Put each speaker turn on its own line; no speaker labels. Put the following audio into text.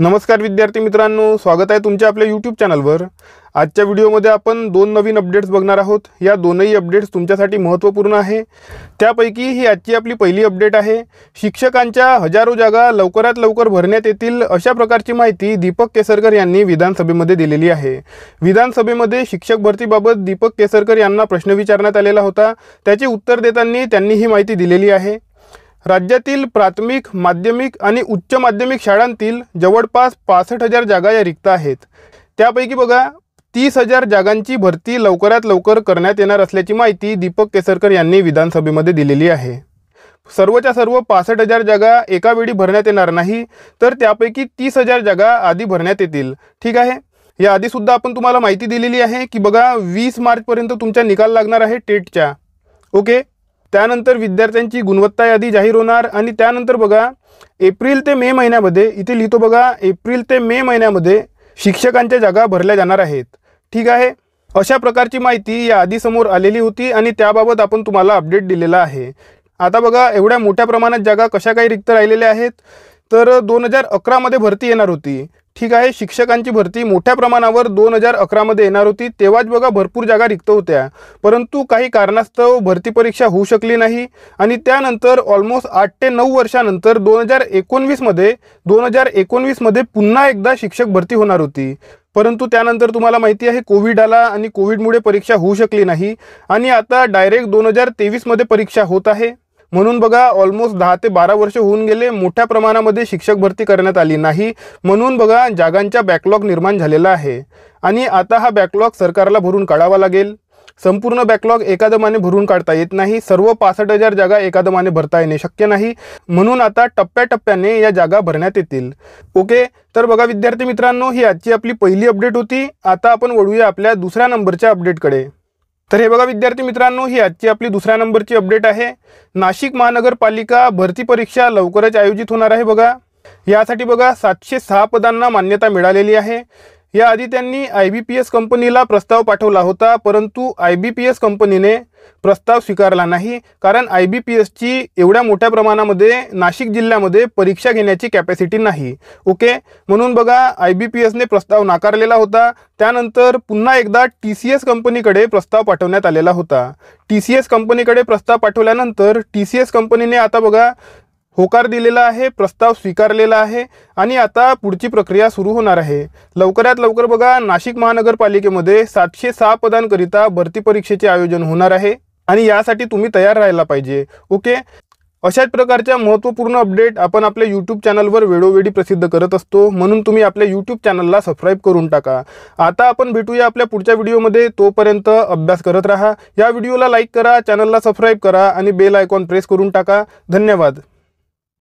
नमस्कार विद्यार्थी मित्रांनो स्वागत आहे तुमच्या आपल्या यूट्यूब चॅनलवर आजच्या व्हिडिओमध्ये आपण दोन नवीन अपडेट्स बघणार आहोत या दोनही अपडेट्स तुमच्यासाठी महत्त्वपूर्ण आहे त्यापैकी ही आजची आपली पहिली अपडेट आहे शिक्षकांच्या हजारो जागा लवकरात लवकर भरण्यात येतील अशा प्रकारची माहिती दीपक केसरकर यांनी विधानसभेमध्ये दिलेली आहे विधानसभेमध्ये शिक्षक भरतीबाबत दीपक केसरकर यांना प्रश्न विचारण्यात आलेला होता त्याचे उत्तर देताना त्यांनी ही माहिती दिलेली आहे राज्यातील प्राथमिक माध्यमिक आणि उच्च माध्यमिक शाळांतील जवळपास पासष्ट हजार जागा या रिक्त आहेत त्यापैकी बघा तीस हजार जागांची भरती लवकरात लवकर करण्यात येणार असल्याची माहिती दीपक केसरकर यांनी विधानसभेमध्ये दिलेली आहे सर्वच्या सर्व पासष्ट हजार जागा एकावेळी भरण्यात येणार नाही तर त्यापैकी तीस हजार जागा आधी भरण्यात येतील ठीक आहे या आधीसुद्धा आपण तुम्हाला माहिती दिलेली आहे की बघा वीस मार्चपर्यंत तुमच्या निकाल लागणार आहे टेटच्या ओके त्यानंतर विद्यार्थ्यांची गुणवत्ता यादी जाहीर होणार आणि त्यानंतर बघा एप्रिल ते मे महिन्यामध्ये इथे लिहितो बघा एप्रिल ते मे महिन्यामध्ये शिक्षकांच्या जागा भरल्या जाणार आहेत ठीक आहे अशा प्रकारची माहिती या आधी समोर आलेली होती आणि त्याबाबत आपण तुम्हाला अपडेट दिलेला आहे आता बघा एवढ्या मोठ्या प्रमाणात जागा कशा काही रिक्त राहिलेल्या आहेत तर दोन हजार अकरामध्ये भरती येणार होती ठीक आहे शिक्षकांची भरती मोठ्या प्रमाणावर दोन हजार अकरामध्ये येणार होती तेव्हाच बघा भरपूर जागा रिक्त होत्या परंतु काही कारणास्तव भरती परीक्षा होऊ शकली नाही आणि त्यानंतर ऑलमोस्ट आठ ते नऊ वर्षानंतर दोन हजार एकोणवीसमध्ये दोन हजार एकोणवीसमध्ये पुन्हा एकदा शिक्षक भरती होणार होती परंतु त्यानंतर तुम्हाला माहिती आहे कोविड आला आणि कोविडमुळे परीक्षा होऊ शकली नाही आणि आता डायरेक्ट दोन हजार तेवीसमध्ये परीक्षा होत आहे म्हणून बघा ऑलमोस्ट दहा ते बारा वर्ष होऊन गेले मोठ्या प्रमाणामध्ये शिक्षक भरती करण्यात आली नाही म्हणून बघा जागांचा बॅकलॉग निर्माण झालेला आहे आणि आता हा बॅकलॉग सरकारला भरून काढावा लागेल संपूर्ण बॅकलॉग एकादमाने भरून काढता येत नाही सर्व पासष्ट हजार जागा एकादमाने भरता येणे शक्य नाही म्हणून आता टप्प्याटप्प्याने या जागा भरण्यात येतील ओके तर बघा विद्यार्थी मित्रांनो ही आजची आपली पहिली अपडेट होती आता आपण वळूया आपल्या दुसऱ्या नंबरच्या अपडेटकडे तर हे बघा विद्यार्थी मित्रांनो ही आजची आपली दुसऱ्या नंबरची अपडेट आहे नाशिक महानगरपालिका भरती परीक्षा लवकरच आयोजित होणार आहे बघा यासाठी बघा सातशे सहा पदांना मान्यता मिळालेली आहे याआधी त्यांनी आय बी पी एस कंपनीला प्रस्ताव पाठवला होता परंतु आय बी पी एस कंपनीने प्रस्ताव स्वीकारला नाही कारण आय बी पी एसची एवढ्या मोठ्या प्रमाणामध्ये नाशिक जिल्ह्यामध्ये परीक्षा घेण्याची कॅपॅसिटी नाही ओके म्हणून बघा आय बी पी एसने प्रस्ताव नाकारलेला होता त्यानंतर पुन्हा एकदा टी सी एस कंपनीकडे प्रस्ताव पाठवण्यात आलेला होता टी सी एस कंपनीकडे प्रस्ताव पाठवल्यानंतर टी सी एस कंपनीने आता बघा होकार दिलेला आहे प्रस्ताव स्वीकारलेला आहे आणि आता पुढची प्रक्रिया सुरू होणार आहे लवकरात लवकर बघा नाशिक महानगरपालिकेमध्ये सातशे सहा पदांकरिता भरती परीक्षेचे आयोजन होणार आहे आणि यासाठी तुम्ही तयार राहायला पाहिजे ओके अशाच प्रकारच्या महत्त्वपूर्ण अपडेट आपण आपल्या यूट्यूब चॅनलवर वेळोवेळी प्रसिद्ध करत असतो म्हणून तुम्ही आपल्या यूट्यूब चॅनलला सबस्क्राईब करून टाका आता आपण भेटूया आपल्या पुढच्या व्हिडिओमध्ये तोपर्यंत अभ्यास करत राहा या व्हिडिओला लाईक करा चॅनलला सबस्क्राईब करा आणि बेल आयकॉन प्रेस करून टाका धन्यवाद